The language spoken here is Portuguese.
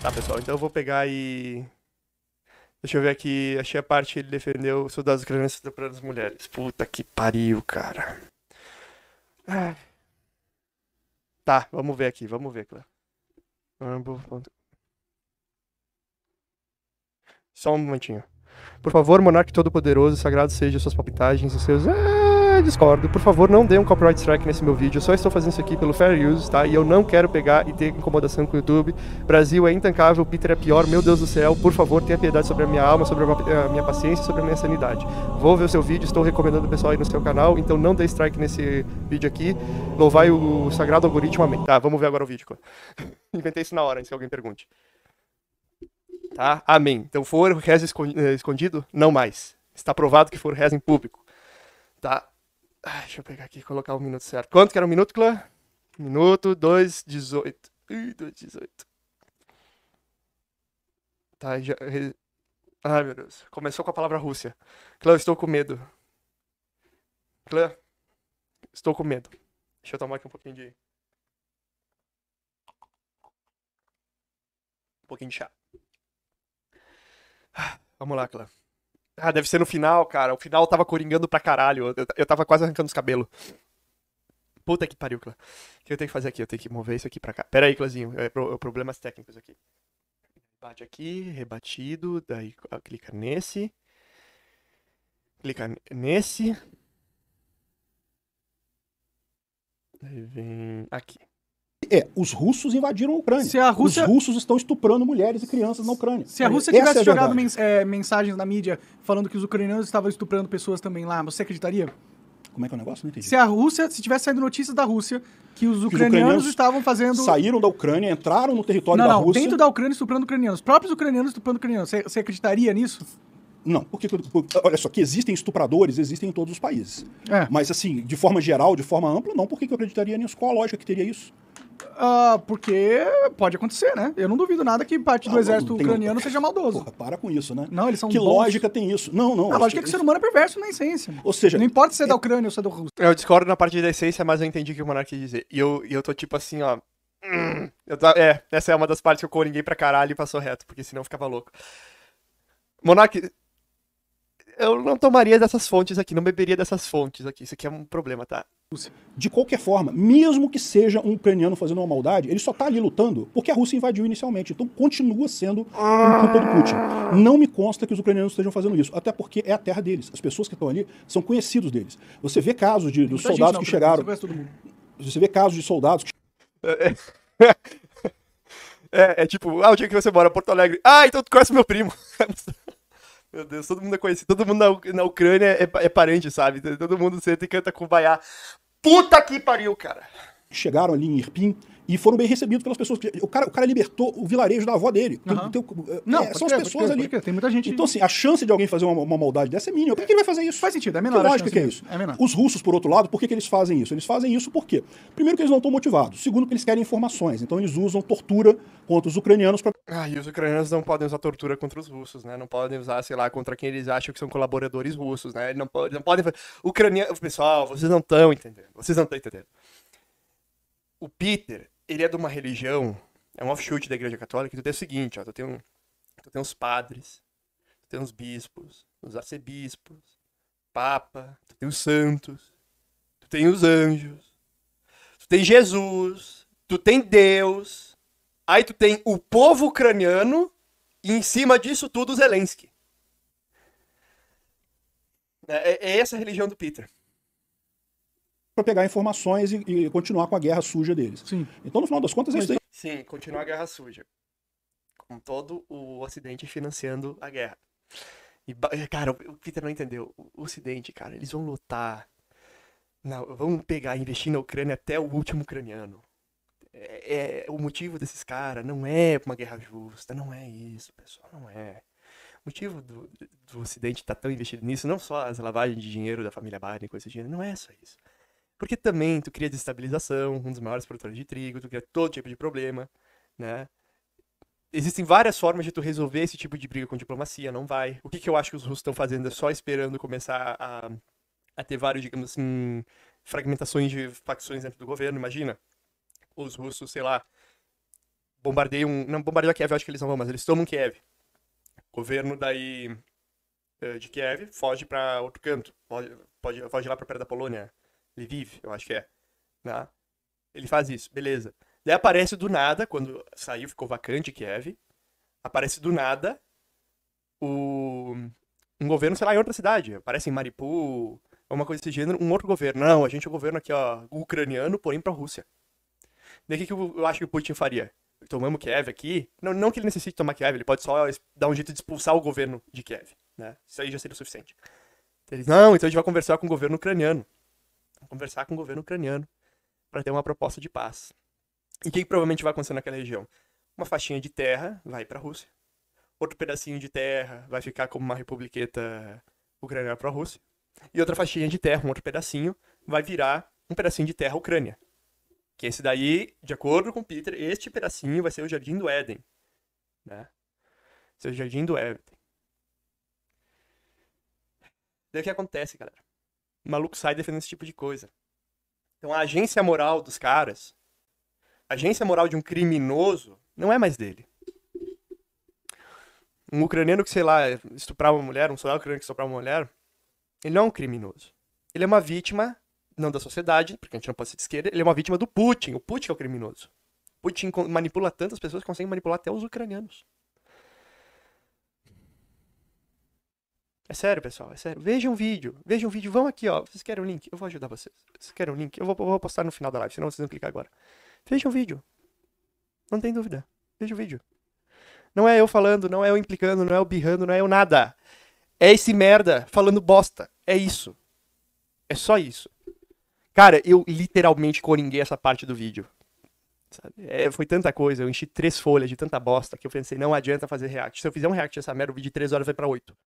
Tá, pessoal, então eu vou pegar e. Deixa eu ver aqui. Achei a parte que ele defendeu soldados ucranianos estuprando as mulheres. Puta que pariu, cara. Tá, vamos ver aqui, vamos ver, claro. Só um momentinho. Por favor, monarca todo-poderoso, sagrado seja suas palpitagens seus. Ah! eu discordo. Por favor, não dê um copyright strike nesse meu vídeo. Eu só estou fazendo isso aqui pelo fair use, tá? E eu não quero pegar e ter incomodação com o YouTube. Brasil é intancável, Peter é pior, meu Deus do céu. Por favor, tenha piedade sobre a minha alma, sobre a minha paciência, sobre a minha sanidade. Vou ver o seu vídeo, estou recomendando o pessoal aí no seu canal, então não dê strike nesse vídeo aqui. Louvai o sagrado algoritmo, amém. Tá, vamos ver agora o vídeo. Inventei isso na hora, antes que alguém pergunte. Tá? Amém. Então, for reza eh, escondido, não mais. Está provado que for reza em público. Tá? Ai, deixa eu pegar aqui, colocar o minuto certo. Quanto que era o minuto, Clã? Minuto 2,18. Ih, 2,18. Tá, já. Ai, meu Deus. Começou com a palavra Rússia. Clã, estou com medo. Clã, estou com medo. Deixa eu tomar aqui um pouquinho de. Um pouquinho de chá. Ah, vamos lá, Clã. Ah, deve ser no final, cara. O final tava coringando pra caralho. Eu, eu tava quase arrancando os cabelos. Puta que pariu, Clã. O que eu tenho que fazer aqui? Eu tenho que mover isso aqui pra cá. Pera aí, Clãzinho. É, pro, é problemas técnicos aqui. Bate aqui, rebatido. Daí ah, clica nesse. Clica nesse. Aí vem aqui. É, os russos invadiram a Ucrânia. Se a Rússia... Os russos estão estuprando mulheres e crianças na Ucrânia. Se a é, Rússia é tivesse é jogado mens é, mensagens na mídia falando que os ucranianos estavam estuprando pessoas também lá, você acreditaria? Como é que é o negócio? Não entendi. Se a Rússia, se tivesse saído notícias da Rússia que os ucranianos, que os ucranianos estavam fazendo. Saíram da Ucrânia, entraram no território não, da não, Rússia. Dentro da Ucrânia estuprando ucranianos. Os próprios ucranianos estuprando ucranianos. Você, você acreditaria nisso? Não, porque, olha só, que existem estupradores, existem em todos os países. É. Mas assim, de forma geral, de forma ampla, não, porque eu acreditaria nisso. Qual a lógica que teria isso? Uh, porque pode acontecer, né? Eu não duvido nada que parte do ah, exército tem... ucraniano seja maldoso. Porra, para com isso, né? Não, eles são Que bons. lógica tem isso? Não, não. A lógica é que o ser humano é perverso na essência. Ou seja... Não importa se é, da Ucrânia ou se é do Russo. Eu discordo na parte da essência, mas eu entendi o que o Monark quis dizer. E eu, eu tô tipo assim, ó... Hum, eu tô... É, essa é uma das partes que eu coringuei pra caralho e passou reto, porque senão eu ficava louco. Monark, eu não tomaria dessas fontes aqui, não beberia dessas fontes aqui. Isso aqui é um problema, tá? De qualquer forma, mesmo que seja um ucraniano fazendo uma maldade, ele só tá ali lutando porque a Rússia invadiu inicialmente. Então continua sendo culpa do Putin. Não me consta que os ucranianos estejam fazendo isso, até porque é a terra deles. As pessoas que estão ali são conhecidos deles. Você vê casos de, dos então, soldados não, que chegaram. Você, você vê casos de soldados que. É é, é, é, tipo, ah, o dia que você mora, Porto Alegre. Ah, então tu conhece meu primo. Meu Deus, todo mundo é conhecido, todo mundo na, na Ucrânia é, é, parente, sabe? Todo mundo senta e canta com Baiá. Puta que pariu, cara! Chegaram ali em Irpin e foram bem recebidos pelas pessoas. O cara, o cara libertou o vilarejo da avó dele. Uhum. Tem, tem, é, não, são as pessoas ali. tem muita gente. Então, assim, a chance de alguém fazer uma, uma maldade dessa é mínima. Por que, que ele vai fazer isso? Faz sentido, é menor. Que lógico que é isso. É menor. Os russos, por outro lado, por que, que eles fazem isso? Eles fazem isso porque, primeiro, que eles não estão motivados. Segundo, que eles querem informações. Então, eles usam tortura contra os ucranianos para. Ah, e os ucranianos não podem usar tortura contra os russos, né? Não podem usar, sei lá, contra quem eles acham que são colaboradores russos, né? Eles não, eles não podem. Ucraniano. Pessoal, vocês não estão entendendo. Vocês não estão entendendo. O Peter ele é de uma religião, é um offshoot da igreja católica, que então tu tem o seguinte, ó, tu então tem, um, tu então tem uns padres, tu tem uns bispos, os arcebispos, papa, tu tem os santos, tu tem os anjos, tu tem Jesus, tu tem Deus, aí tu tem o povo ucraniano e em cima disso tudo Zelensky. É, é, é essa a religião do Peter para pegar informações e, e, continuar com a guerra suja deles. Sim. Então, no final das contas, é isso aí. Sim, continuar a guerra suja. Com todo o Ocidente financiando a guerra. E, cara, o Peter não entendeu. O Ocidente, cara, eles vão lutar. Não, vão pegar investir na Ucrânia até o último ucraniano. É, é, o motivo desses caras não é uma guerra justa, não é isso, pessoal, não é. O motivo do, do Ocidente estar tá tão investido nisso, não só as lavagens de dinheiro da família Biden com esse dinheiro, não é só isso. Porque também tu cria desestabilização, um dos maiores produtores de trigo, tu cria todo tipo de problema, né? Existem várias formas de tu resolver esse tipo de briga com diplomacia, não vai. O que, que eu acho que os russos estão fazendo é só esperando começar a, a ter vários, digamos assim, fragmentações de facções dentro do governo, imagina. Os russos, sei lá, bombardeiam. Não, bombardeiam Kiev, eu acho que eles não vão, mas eles tomam Kiev. O governo daí eh, de Kiev foge para outro canto, pode, pode, foge lá para perto da Polônia, Lviv, eu acho que é. Né? Ele faz isso, beleza. Daí aparece do nada, quando saiu, ficou vacante Kiev. Aparece do nada o... um governo, sei lá, em outra cidade. Aparece em Mariupol, alguma coisa desse gênero, um outro governo. Não, a gente é o governo aqui, ó, ucraniano, porém pra Rússia. Daí o que, que eu acho que o Putin faria? Tomamos Kiev aqui. Não, não que ele necessite tomar Kiev, ele pode só dar um jeito de expulsar o governo de Kiev. Né? Isso aí já seria o suficiente. eles, não, então a gente vai conversar com o governo ucraniano conversar com o governo ucraniano para ter uma proposta de paz. E o que, que provavelmente vai acontecer naquela região? Uma faixinha de terra vai para a Rússia, outro pedacinho de terra vai ficar como uma republiqueta ucraniana para a Rússia, e outra faixinha de terra, um outro pedacinho, vai virar um pedacinho de terra ucrânia. Que esse daí, de acordo com Peter, este pedacinho vai ser o Jardim do Éden. Né? Seu Jardim do Éden. Daí o que acontece, galera? maluco sai defendendo esse tipo de coisa. Então a agência moral dos caras, a agência moral de um criminoso, não é mais dele. Um ucraniano que, sei lá, estuprava uma mulher, um soldado ucraniano que estuprava uma mulher, ele não é um criminoso. Ele é uma vítima, não da sociedade, porque a gente não pode ser de esquerda, ele é uma vítima do Putin. O Putin é o criminoso. Putin manipula tantas pessoas que consegue manipular até os ucranianos. É sério, pessoal, é sério. Veja um vídeo, veja um vídeo, vão aqui, ó. Vocês querem o um link? Eu vou ajudar vocês. Vocês querem o um link? Eu vou, vou postar no final da live, senão vocês vão clicar agora. Veja um vídeo. Não tem dúvida. Veja o vídeo. Não é eu falando, não é eu implicando, não é eu birrando, não é eu nada. É esse merda falando bosta. É isso. É só isso. Cara, eu literalmente coringuei essa parte do vídeo. É, foi tanta coisa, eu enchi três folhas de tanta bosta que eu pensei, não adianta fazer react. Se eu fizer um react dessa merda, o vídeo de três horas vai para oito.